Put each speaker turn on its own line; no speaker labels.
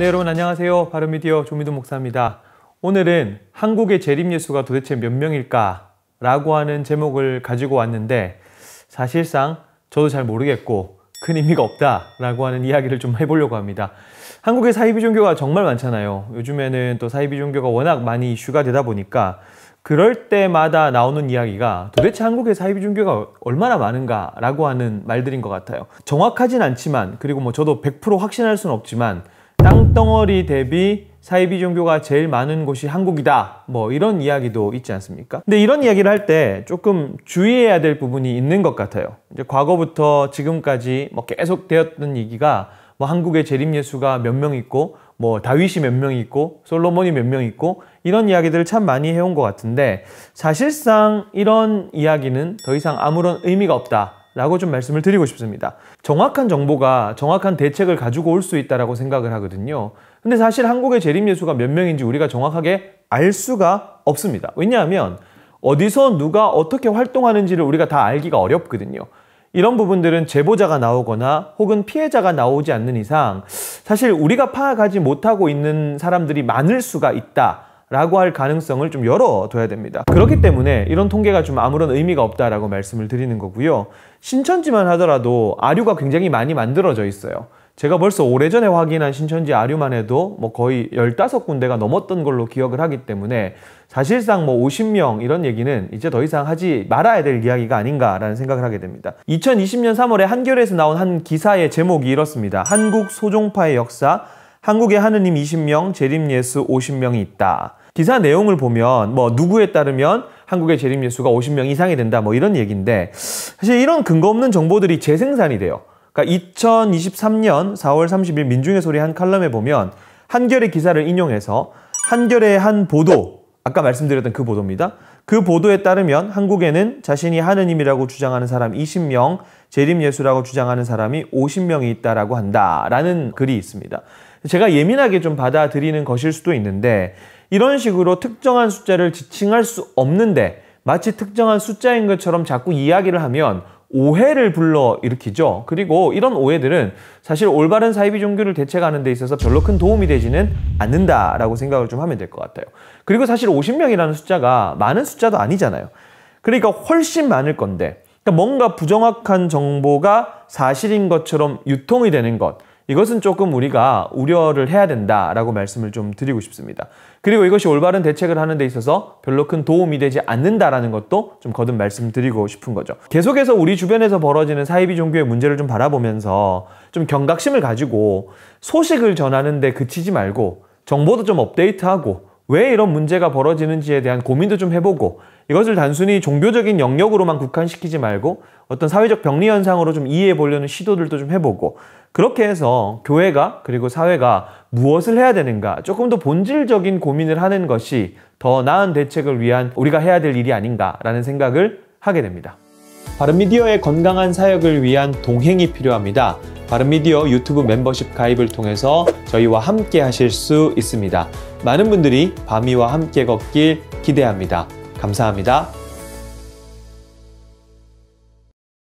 네, 여러분 안녕하세요. 바른미디어 조미도 목사입니다. 오늘은 한국의 재림예수가 도대체 몇 명일까? 라고 하는 제목을 가지고 왔는데 사실상 저도 잘 모르겠고 큰 의미가 없다라고 하는 이야기를 좀 해보려고 합니다. 한국의 사이비 종교가 정말 많잖아요. 요즘에는 또 사이비 종교가 워낙 많이 이슈가 되다 보니까 그럴 때마다 나오는 이야기가 도대체 한국의 사이비 종교가 얼마나 많은가라고 하는 말들인 것 같아요. 정확하진 않지만 그리고 뭐 저도 100% 확신할 수는 없지만 땅덩어리 대비 사이비 종교가 제일 많은 곳이 한국이다. 뭐 이런 이야기도 있지 않습니까? 근데 이런 이야기를 할 때 조금 주의해야 될 부분이 있는 것 같아요. 이제 과거부터 지금까지 뭐 계속 되었던 얘기가 뭐 한국의 재림 예수가 몇 명 있고 뭐 다윗이 몇 명 있고 솔로몬이 몇 명 있고 이런 이야기들을 참 많이 해온 것 같은데 사실상 이런 이야기는 더 이상 아무런 의미가 없다. 라고 좀 말씀을 드리고 싶습니다. 정확한 정보가 정확한 대책을 가지고 올 수 있다라고 생각을 하거든요. 근데 사실 한국의 재림예수가 몇 명인지 우리가 정확하게 알 수가 없습니다. 왜냐하면 어디서 누가 어떻게 활동하는지를 우리가 다 알기가 어렵거든요. 이런 부분들은 제보자가 나오거나 혹은 피해자가 나오지 않는 이상 사실 우리가 파악하지 못하고 있는 사람들이 많을 수가 있다. 라고 할 가능성을 좀 열어둬야 됩니다. 그렇기 때문에 이런 통계가 좀 아무런 의미가 없다라고 말씀을 드리는 거고요. 신천지만 하더라도 아류가 굉장히 많이 만들어져 있어요. 제가 벌써 오래전에 확인한 신천지 아류만 해도 뭐 거의 15군데가 넘었던 걸로 기억을 하기 때문에 사실상 뭐 50명 이런 얘기는 이제 더 이상 하지 말아야 될 이야기가 아닌가라는 생각을 하게 됩니다. 2020년 3월에 한겨레에서 나온 한 기사의 제목이 이렇습니다. 한국 소종파의 역사, 한국의 하느님 20명, 재림 예수 50명이 있다. 기사 내용을 보면 뭐 누구에 따르면 한국의 재림예수가 50명 이상이 된다 뭐 이런 얘기인데 사실 이런 근거 없는 정보들이 재생산이 돼요. 그러니까 2023년 4월 30일 민중의 소리 한 칼럼에 보면 한결의 기사를 인용해서 한결의 한 보도 아까 말씀드렸던 그 보도입니다. 그 보도에 따르면 한국에는 자신이 하느님이라고 주장하는 사람 20명, 재림예수라고 주장하는 사람이 50명이 있다라고 한다라는 글이 있습니다. 제가 예민하게 좀 받아들이는 것일 수도 있는데 이런 식으로 특정한 숫자를 지칭할 수 없는데 마치 특정한 숫자인 것처럼 자꾸 이야기를 하면 오해를 불러일으키죠. 그리고 이런 오해들은 사실 올바른 사이비 종교를 대체하는 데 있어서 별로 큰 도움이 되지는 않는다라고 생각을 좀 하면 될 것 같아요. 그리고 사실 50명이라는 숫자가 많은 숫자도 아니잖아요. 그러니까 훨씬 많을 건데 그러니까 뭔가 부정확한 정보가 사실인 것처럼 유통이 되는 것 이것은 조금 우리가 우려를 해야 된다라고 말씀을 좀 드리고 싶습니다. 그리고 이것이 올바른 대책을 하는 데 있어서 별로 큰 도움이 되지 않는다라는 것도 좀 거듭 말씀드리고 싶은 거죠. 계속해서 우리 주변에서 벌어지는 사이비 종교의 문제를 좀 바라보면서 좀 경각심을 가지고 소식을 전하는 데 그치지 말고 정보도 좀 업데이트하고 왜 이런 문제가 벌어지는지에 대한 고민도 좀 해보고 이것을 단순히 종교적인 영역으로만 국한시키지 말고 어떤 사회적 병리 현상으로 좀 이해해 보려는 시도들도 좀 해보고 그렇게 해서 교회가 그리고 사회가 무엇을 해야 되는가 조금 더 본질적인 고민을 하는 것이 더 나은 대책을 위한 우리가 해야 될 일이 아닌가라는 생각을 하게 됩니다. 바른미디어의 건강한 사역을 위한 동행이 필요합니다. 바른미디어 유튜브 멤버십 가입을 통해서 저희와 함께 하실 수 있습니다. 많은 분들이 바미와 함께 걷길 기대합니다. 감사합니다.